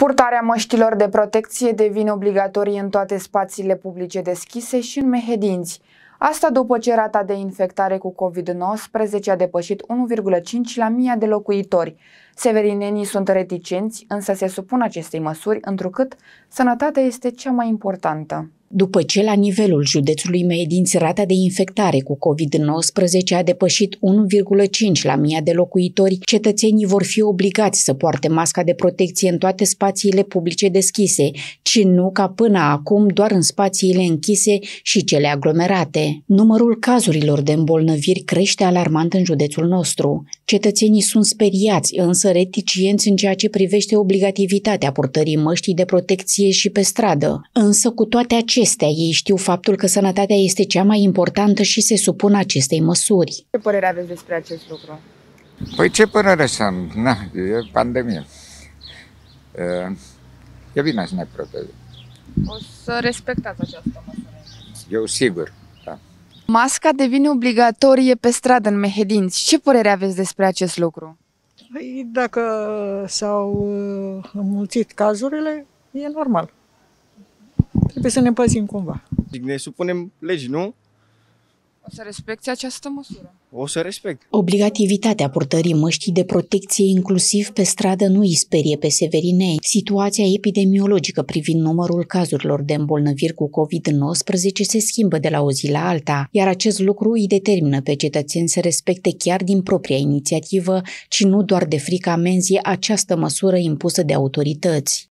Purtarea măștilor de protecție devine obligatorie în toate spațiile publice deschise și în mehedinți. Asta după ce rata de infectare cu COVID-19 a depășit 1,5 la 1000 de locuitori. Severinenii sunt reticenți, însă se supun acestei măsuri, întrucât sănătatea este cea mai importantă. După ce la nivelul județului Medinți rata de infectare cu COVID-19 a depășit 1,5 la mii de locuitori, cetățenii vor fi obligați să poarte masca de protecție în toate spațiile publice deschise, ci nu ca până acum doar în spațiile închise și cele aglomerate. Numărul cazurilor de îmbolnăviri crește alarmant în județul nostru. Cetățenii sunt speriați, însă reticienți în ceea ce privește obligativitatea purtării măștii de protecție și pe stradă. Însă cu toate acestea, acestea. Ei știu faptul că sănătatea este cea mai importantă și se supun acestei măsuri. Ce părere aveți despre acest lucru? Păi ce părere să am? Na, e pandemie. E bine să ne protejăm. O să respectați această măsură. Eu sigur, da. Masca devine obligatorie pe stradă în Mehedinți. Ce părere aveți despre acest lucru? Păi, dacă s-au uh, înmulțit cazurile, e normal. Trebuie să ne păzim cumva. Ne supunem legi, nu? O să respecti această măsură. O să respect. Obligativitatea purtării măștii de protecție inclusiv pe stradă nu îi sperie pe severinei. Situația epidemiologică privind numărul cazurilor de îmbolnăviri cu COVID-19 se schimbă de la o zi la alta, iar acest lucru îi determină pe cetățeni să respecte chiar din propria inițiativă, ci nu doar de frica amenzii această măsură impusă de autorități.